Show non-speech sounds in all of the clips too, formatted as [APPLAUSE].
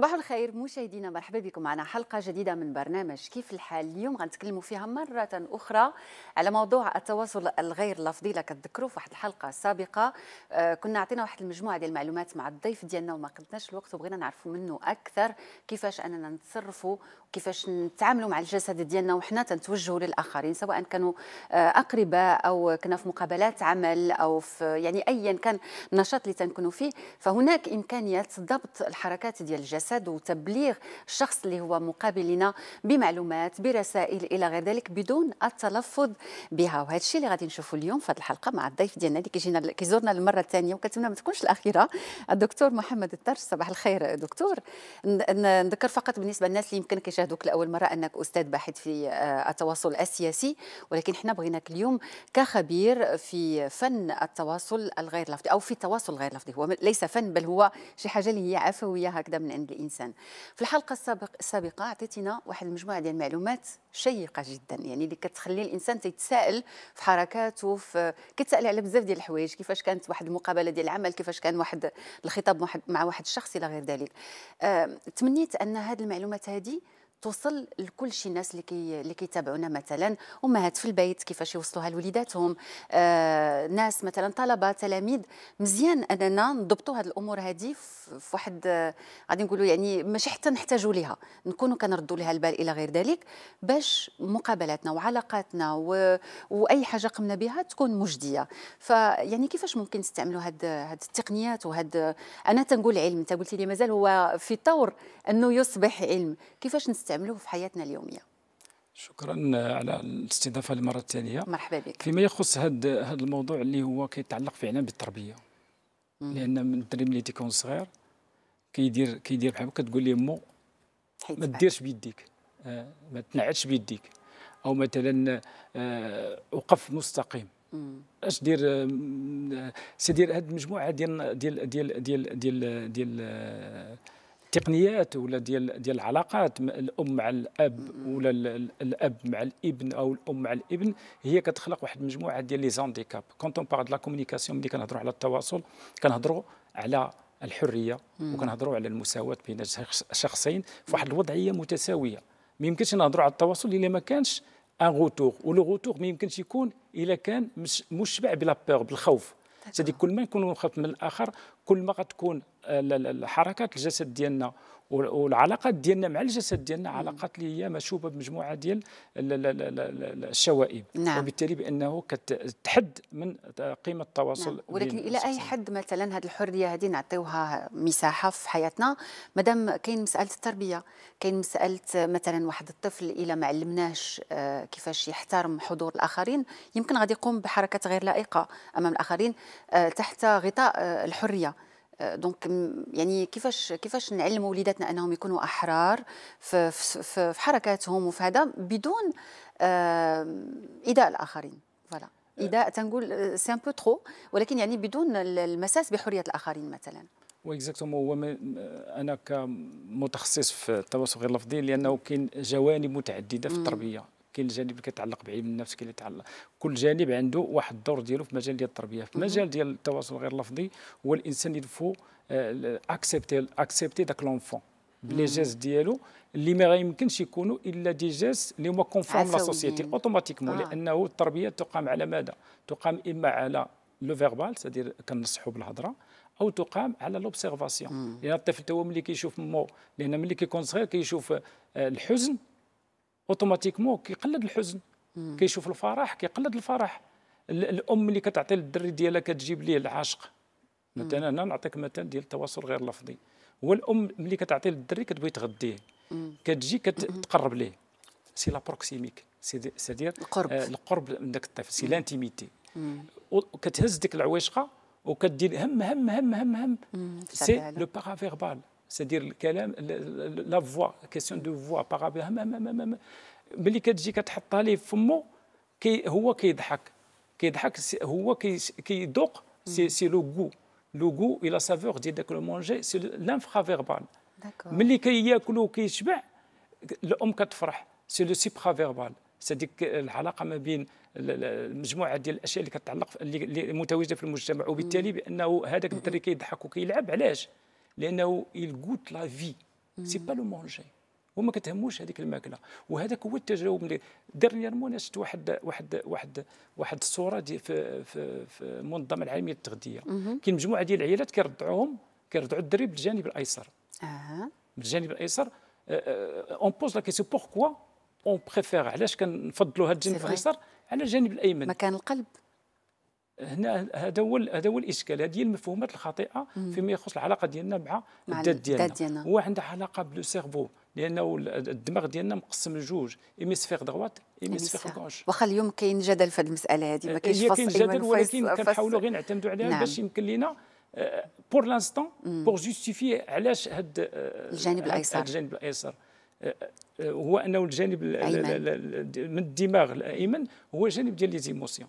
صباح الخير مشاهدينا مرحبا بكم معنا حلقه جديده من برنامج كيف الحال اليوم غنتكلموا فيها مره اخرى على موضوع التواصل الغير لفظي لك تذكروا في واحد الحلقه السابقه آه كنا عطينا واحد المجموعه ديال المعلومات مع الضيف ديالنا وما قلتناش الوقت وبغينا نعرفوا منه اكثر كيفاش اننا نتصرفوا وكيفاش نتعاملوا مع الجسد ديالنا وحنا تنتوجهوا للاخرين سواء كانوا آه اقرباء او كنا في مقابلات عمل او في يعني ايا كان النشاط اللي تنكونوا فيه فهناك امكانيه ضبط الحركات ديال الجسد الفساد وتبليغ الشخص اللي هو مقابل لنا بمعلومات برسائل الى غير ذلك بدون التلفظ بها وهذا الشيء اللي غادي نشوفه اليوم في هذه الحلقه مع الضيف ديالنا اللي كيجينا كيزورنا للمره الثانيه وكنتمنى ما تكونش الاخيره الدكتور محمد الطرش صباح الخير دكتور نذكر فقط بالنسبه للناس اللي يمكن كيشاهدوك لاول مره انك استاذ باحث في آه، التواصل السياسي ولكن حنا بغيناك اليوم كخبير في فن التواصل الغير لفظي او في التواصل الغير لفظي هو ليس فن بل هو شي حاجه اللي هي عفويه هكذا من عند الانسان في الحلقه السابق السابقه اعطيتنا واحد المجموعه ديال المعلومات شيقه جدا يعني اللي كتخلي الانسان تيتساءل في حركاته في كيتساءل على بزاف ديال الحوايج كيفاش كانت واحد المقابله ديال العمل كيفاش كان واحد الخطاب مع واحد الشخص الى غير ذلك آه، تمنيت ان هذه المعلومات هذه توصل لكل شي الناس اللي كي اللي كيتابعونا مثلا امهات في البيت كيفاش يوصلوها لوليداتهم آه ناس مثلا طلبه تلاميذ مزيان اننا نضبطوا هذه الامور هذه في واحد آه، غادي آه نقولوا يعني ماشي حتى نحتاجوا ليها نكونوا كنردوا لها البال الى غير ذلك باش مقابلاتنا وعلاقاتنا و... واي حاجه قمنا بها تكون مجديه فيعني كيفاش ممكن نستعملوا هاد هاد التقنيات وهاد آه، انا تنقول علم انت قلتي لي مازال هو في طور انه يصبح علم كيفاش نستعمل نستعملوه في حياتنا اليوميه شكرا على الاستضافه للمره الثانيه مرحبا بك فيما يخص هذا الموضوع اللي هو كيتعلق فعلا بالتربيه مم. لان من الدريم اللي تيكون صغير كيدير كيدير بحال كتقول لي مو ما ديرش بيديك آه، ما تنعدش بيديك او مثلا آه، وقف مستقيم اش دير آه، سيدير هاد المجموعه ديال ديال ديال ديال ديال, ديال, ديال التقنيات ولا ديال ديال العلاقات الام مع الاب ولا الاب مع الابن او الام مع الابن هي كتخلق واحد المجموعه ديال لي زانديكاب كونت اون بار لا كومونيكاسيون ملي كنهضروا على التواصل كنهضروا على الحريه وكنهضروا على المساواه بين شخصين في واحد الوضعيه متساويه ما يمكنش نهضروا على التواصل الا ما كانش ان غوتور ولو غوتور ما يمكنش يكون الا كان مشبع بلا بيغ بالخوف سيدي كل ما يكون خوف من الاخر كل ما غتكون الحركات الجسد ديالنا والعلاقات ديالنا مع الجسد ديالنا علاقات اللي هي مشوبه بمجموعه ديال الشوائب نعم. وبالتالي بانه كتحد من قيمه التواصل نعم. ولكن الى اي حد مثلا هذه الحريه هذه نعطيوها مساحه في حياتنا مادام كاين مساله التربيه كاين مساله مثلا واحد الطفل الى ما علمناش آه، كيفاش يحترم حضور الاخرين يمكن غادي يقوم بحركات غير لائقه امام الاخرين آه، تحت غطاء آه، الحريه آه، دونك يعني كيفاش كيفاش نعلموا وليداتنا انهم يكونوا احرار في, في, في حركاتهم وفي هذا بدون ايذاء آه، الاخرين فوالا ايذاء آه. تنقول سي ان بو ترو ولكن يعني بدون المساس بحريه الاخرين مثلا اكزاكتومون هو انا كمتخصص في التواصل غير اللفظي لانه كاين جوانب متعدده في التربيه كاين الجانب اللي كيتعلق بعلم النفس كاين اللي يتعلق كل جانب عنده واحد الدور ديالو في مجال ديال التربيه في مجال ديال التواصل غير اللفظي هو الانسان يلفو اكسبتي اكسبتي داك لونفون بلي جيست ديالو اللي ما يمكنش يكونوا الا دي جيست اللي هما كونفورم لا سوسيتي اوتوماتيكمون آه. لانه التربيه تقام على ماذا؟ تقام اما على لو فيربال سادير كنصحوا بالهضره او تقام على لوبسيرفاسيون يعني لان الطفل هو ملي كيشوف مو لان ملي كيكون صغير كيشوف آه، الحزن اوتوماتيكمون كيقلد الحزن كيشوف الفرح كيقلد الفرح الام اللي كتعطي للدري ديالها كتجيب ليه العاشق مثلا انا نعطيك مثال ديال التواصل غير اللفظي هو الام ملي كتعطي للدري كتبغي تغديه كتجي كتقرب ليه سي لا بروكسيميك سيدير القرب آه القرب من ذاك الطفل سي لانتيميتي وكتهز ديك العويشقه وكدير هم هم هم هم هم سي لو بارافيربال سادير الكلام لا فوا كيسيون دو فوا ما ملي كتجي كتحطها ليه في فمو كي هو كيضحك كيضحك هو كيذوق سي سي لو غو لو غو اي لا سافور ديال داك لو مونجي سي لانفرا فيربال ملي كياكل وكيشبع الام كتفرح سي لو سيبرا فيربال سديك العلاقه ما بين المجموعه ديال الاشياء اللي كتعلق اللي متواجده في المجتمع وبالتالي بانه هذاك الدري كيضحك وكيلعب علاش لانه يلقوت لا في سي با لو مونجي وما كتهموش هذيك الماكله وهذاك هو التجاوب اللي ديرنييرمون شفت واحد واحد واحد واحد الصوره دي في في, في المنظمه العالميه للتغذيه كاين مجموعه ديال العيالات كيرضعوهم كيرضعوا الدري بالجانب الايسر اها بالجانب الايسر اون بوز لا كيسيون بوركوا اون بريفير علاش كنفضلوا هذا الجانب الايسر على الجانب الايمن مكان القلب هنا هذا هو هذا هو الاشكال هذه هي المفهومات الخاطئه فيما يخص العلاقه ديالنا مع, مع الذات ديالنا هو عندها علاقه بلو سيرفو لانه الدماغ ديالنا مقسم لجوج ايميسفير دروات ايميسفير غوش واخا اليوم كاين جدل في هذه المساله هذه ما كاينش فصل كاين جدل ولكن كنحاولوا غير نعتمدوا عليها نعم. باش يمكن لنا بور لانستون بور جوستيفي علاش آه، هاد الجانب الايسر الجانب آه، الايسر آه، هو انه الجانب من الدماغ الايمن هو جانب ديال لي زيموسيون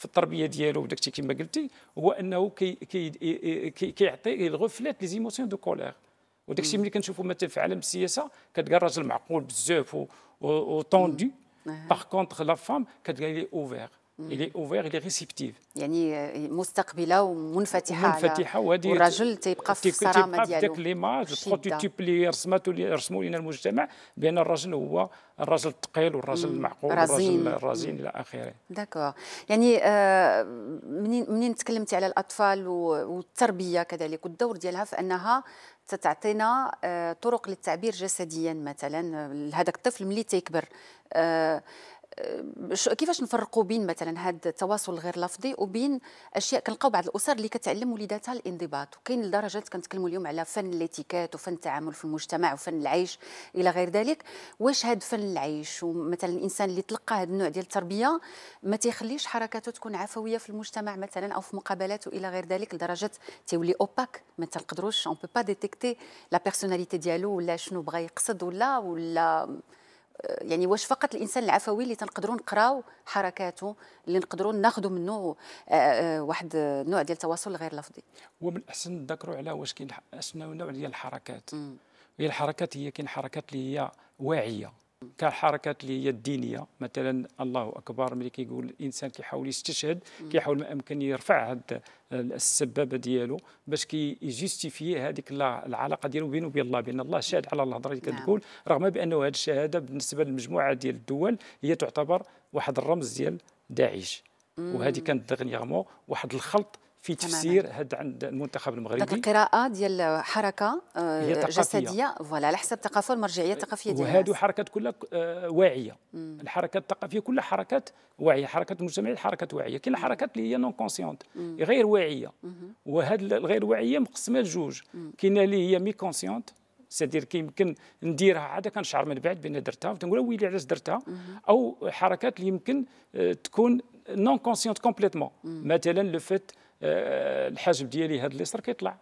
في التربيه ديالو وداكشي كما قلتي هو انه كي كيعطي كي كي الغفلات لي زيموسيون دو كولير وداكشي ملي كنشوفوا مثلا في عالم السياسه كتلقى الراجل معقول بزاف وطوندي باغ كونتخ لا فام كتلقى لي اوفير إلي اوفير إلي ريسبتيف يعني آه، مستقبله ومنفتحه منفتحه وهذه والراجل تيبقى في الصرامه ديالو تيبقى في ليماج البروتوتيب اللي رسمته اللي رسموا لنا المجتمع بان الراجل هو الراجل الثقيل والراجل المعقول والراجل الرزين الى اخره داكوغ يعني آه، منين منين تكلمتي على الاطفال والتربيه كذلك والدور ديالها في انها تعطينا آه، طرق للتعبير جسديا مثلا لهذاك الطفل ملي تيكبر آه كيفاش نفرقوا بين مثلا هذا التواصل الغير لفظي وبين اشياء كنلقاو بعض الاسر اللي كتعلم وليداتها الانضباط وكاين لدرجه كنتكلموا اليوم على فن الاتيكات وفن التعامل في المجتمع وفن العيش الى غير ذلك واش هذا فن العيش ومثلا الانسان اللي تلقى هذا النوع ديال التربيه ما تيخليش حركاته تكون عفويه في المجتمع مثلا او في مقابلاته الى غير ذلك لدرجه تيولي اوباك ما تنقدروش اون بو با ديتيكتي لا بيرسوناليتي ديالو ولا شنو بغى يقصد ولا ولا يعني واش فقط الانسان العفوي اللي تنقدروا نقراو حركاته اللي نقدروا ناخذوا منه آه، آه، واحد النوع ديال التواصل غير لفظي ومن الاحسن نذكروا على واش كاين احسن نوع ديال الحركات هي الحركات هي كاين حركات اللي هي واعيه كحركات اللي هي الدينيه مثلا الله اكبر ملي كيقول الانسان كيحاول يستشهد كيحاول ما امكن يرفع هاد السبابه ديالو باش كيجيستيفي هذيك العلاقه ديالو بينه وبين الله بان الله شاهد على الهضره اللي كتقول نعم. رغم بانه هاد الشهاده بالنسبه للمجموعه ديال الدول هي تعتبر واحد الرمز ديال داعش وهذه كانت دغنيغمون واحد الخلط في تفسير هذا عند المنتخب المغربي داك القراءه ديال حركه آه، جسديه فوالا على حسب الثقافه والمرجعيه الثقافيه ديالها وهذو حركات كلها آه، واعيه مم. الحركات الثقافيه كلها حركات واعيه حركات مجتمعيه حركات واعيه كاين الحركات اللي هي نون كونسيونت غير واعيه وهاد الغير واعيه مقسمه لجوج كاين اللي هي مي كونسيونت سيدير كيمكن نديرها عاد كنشعر من بعد بان درتها وتنقول ويلي علاش درتها او حركات اللي يمكن آه، تكون نون كونسيونت كومبليتمون مثلا لو فيت آه، الحجم ديالي هذا اليسر كيطلع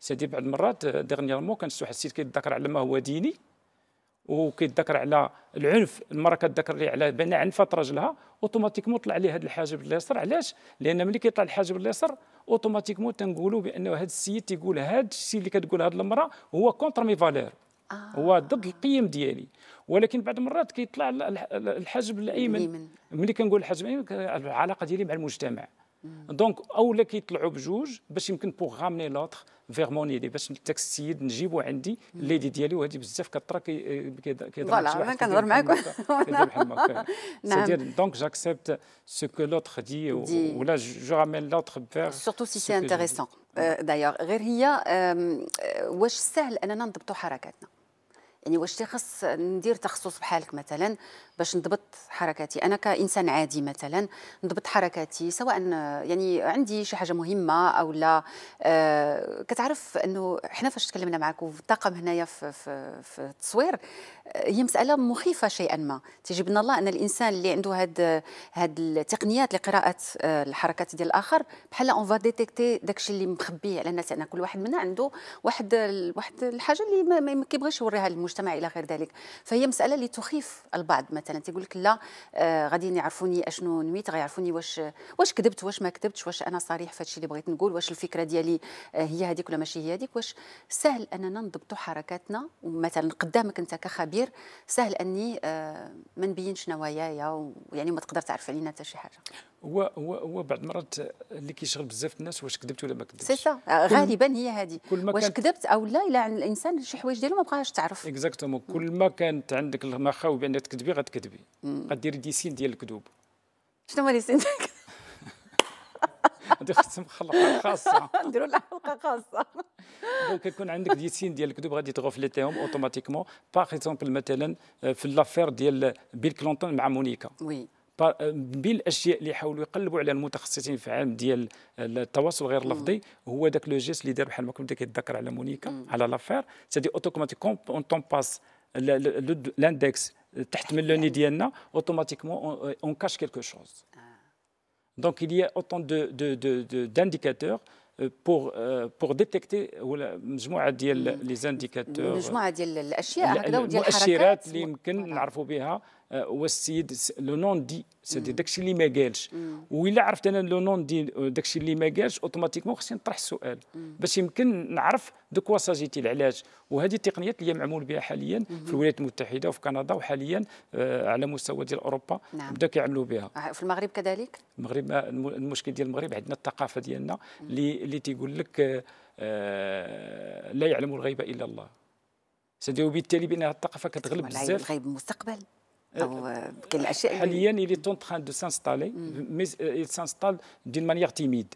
سيدي بعض المرات آه، ديغنييرمون كنشوف واحد السيد كيتذكر على ما هو ديني وكيتذكر على العنف المراه كتذكر لي على بان عنفت راجلها اوتوماتيكمون طلع لي هذا الحاجب اليسر علاش لان ملي كيطلع الحاجب اليسر اوتوماتيكمون تنقولوا بانه هذا السيد تيقول هذا الشيء اللي كتقول هذه المراه هو كونتر مي فالير آه. هو ضد القيم ديالي ولكن بعض المرات كيطلع الحاجب الايمن ملي كنقول الحاجب الايمن العلاقه ديالي مع المجتمع دونك اولا كيطلعوا بجوج باش يمكن بوغ غامني لوطخ فيغ مون ايدي باش نتاك السيد نجيبو عندي mm. ليدي ديالي وهذه بزاف كثر كيضرب فوالا انا كنهضر معاك [LAUGHS] نعم دونك جاكسبت سو كو لوطخ دي ولا جو غامين لوطخ فيغ سورتو سي سي انتيريسون دايوغ غير هي واش سهل اننا نضبطوا حركاتنا يعني واش خص ندير تخصص بحالك مثلا باش نضبط حركاتي انا كانسان عادي مثلا نضبط حركاتي سواء يعني عندي شي حاجه مهمه او لا آه كتعرف انه حنا فاش تكلمنا معك والطاقم هنايا في, في, في التصوير آه، هي مساله مخيفه شيئا ما تجيب لنا الله ان الانسان اللي عنده هاد هاد التقنيات لقراءه آه، الحركات ديال الاخر بحال اون فا ديتيكتي داكشي اللي مخبيه على الناس لان كل واحد منا عنده واحد واحد الحاجه اللي ما كيبغيش يوريها للمجتمع المجتمع الى غير ذلك فهي مساله اللي تخيف البعض مثلا تيقول لك لا آه غادي يعرفوني اشنو نويت غيعرفوني واش واش كذبت واش ما كذبتش واش انا صريح في هادشي اللي بغيت نقول واش الفكره ديالي آه هي هذيك ولا ماشي هي هذيك واش سهل اننا نضبطوا حركاتنا ومثلا قدامك انت كخبير سهل اني آه ما نبينش نوايايا ويعني ما تقدر تعرف علينا حتى شي حاجه هو هو هو بعض المرات اللي كيشغل بزاف الناس واش كذبت ولا ما كذبتش سي آه، غالبا هي هذه واش كذبت او لا الا الانسان شي حوايج ديالو ما بقاش تعرف اكزاكتومون كل ما كانت عندك المخاوف بانك تكذبي غتكذبي غديري دي سين ديال الكذوب شنو هما لي سين [LAUGHS] ديال الكذوب؟ خصهم حلقه خاصه [LAUGHS] نديروا لها حلقه خاصه دونك يكون عندك دي سين ديال الكذوب غادي تغوفليتيهم اوتوماتيكمون باغ اكزومبل مثلا آه، في لافير ديال بيل كلونتون مع مونيكا وي بين الاشياء اللي حاولوا يقلبوا على المتخصصين في عام ديال التواصل غير اللفظي هو ذاك لو جيست اللي دار بحال ما كنت كيتذكر على مونيكا مم. على لافير سيدي اوتوماتيكوم اون تون باس لاندكس تحت من لوني ديالنا اوتوماتيكمون اون كاش كيلكو شوز دونك il y a autant de, de, de, d'indicateurs euh, pour euh, pour détecter ولا مجموعه ديال لي زانديكاتور مجموعه ديال الاشياء هكذا وديال الحركات المؤشرات اللي يمكن نعرفوا بها والسيد لو نون دي سيدي داكشي اللي ما قالش وإلا عرفت انا لو نون دي داكشي اللي ما قالش اوتوماتيكمون خصني نطرح السؤال باش يمكن نعرف دو كوا ساجيتي العلاج وهذه التقنيات اللي هي معمول بها حاليا في الولايات المتحده وفي كندا وحاليا euh, على مستوى ديال اوروبا نعم. بداو كيعملوا بها آه، في المغرب كذلك المغرب آه، المشكل ديال المغرب عندنا الثقافه ديالنا اللي اللي تيقول لك آه، لا يعلم الغيب الا الله سيدي وبالتالي بان الثقافه كتغلب بزاف الغيب المستقبل حاليا اللي تون تران دو سانستالي مي سانستال دون مانيير تيميد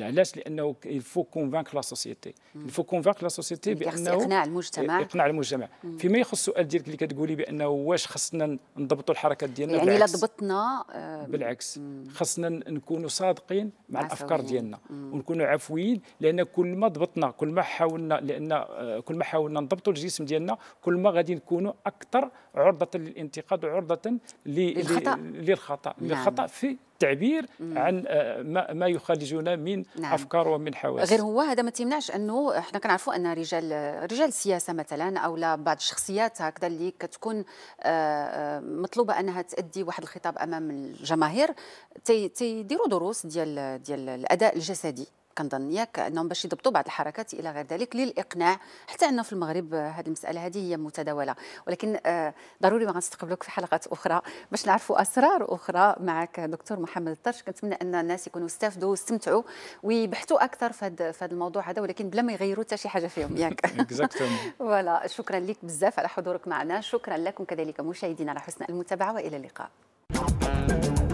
علاش لانه الفو كونفانك لا سوسيتي الفو كونفانك لا سوسيتي بانه اقناع المجتمع اقناع المجتمع فيما يخص السؤال ديالك اللي كتقولي بانه واش خصنا نضبطوا الحركات ديالنا يعني الا ضبطنا بالعكس خصنا نكونوا صادقين مع الافكار ديالنا ونكونوا عفويين لان كل ما ضبطنا كل ما حاولنا لان كل ما حاولنا نضبطوا الجسم ديالنا كل ما غادي نكونوا اكثر عرضة للانتقاد وعرضة للخطأ للخطأ, نعم. للخطأ في التعبير عن آه، ما يخالجنا من نعم. افكار ومن حواس غير هو هذا ما تمنعش انه احنا كنعرفوا ان رجال رجال السياسه مثلا او لا بعض الشخصيات هكذا اللي كتكون آه، آه، مطلوبه انها تؤدي واحد الخطاب امام الجماهير تيديروا دروس ديال ديال الاداء الجسدي كنظن ياك انهم باش يضبطوا بعض الحركات الى غير ذلك للاقناع حتى انه في المغرب هذه المساله هذه هي متداوله ولكن آه، ضروري ما غنستقبلوك في حلقات اخرى باش نعرفوا اسرار اخرى معك دكتور محمد الطرش كنتمنى ان الناس يكونوا استافدوا واستمتعوا ويبحثوا اكثر في هذا الموضوع هذا ولكن بلا ما يغيروا حتى شي حاجه فيهم ياك [LAUGHS] [LAUGHS] فوالا شكرا لك بزاف على حضورك معنا شكرا لكم كذلك مشاهدينا على حسن المتابعه والى اللقاء